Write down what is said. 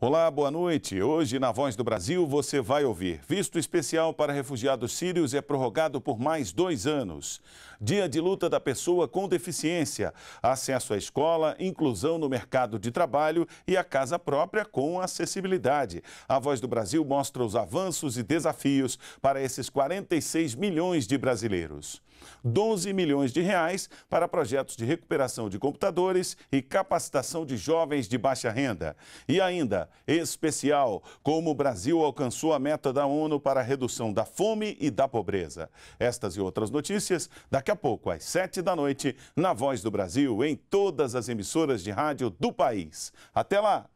Olá, boa noite. Hoje, na Voz do Brasil, você vai ouvir. Visto especial para refugiados sírios é prorrogado por mais dois anos. Dia de luta da pessoa com deficiência. Acesso à escola, inclusão no mercado de trabalho e a casa própria com acessibilidade. A Voz do Brasil mostra os avanços e desafios para esses 46 milhões de brasileiros. 12 milhões de reais para projetos de recuperação de computadores e capacitação de jovens de baixa renda. E ainda, especial Como o Brasil alcançou a meta da ONU para a redução da fome e da pobreza. Estas e outras notícias daqui a pouco, às sete da noite, na Voz do Brasil, em todas as emissoras de rádio do país. Até lá!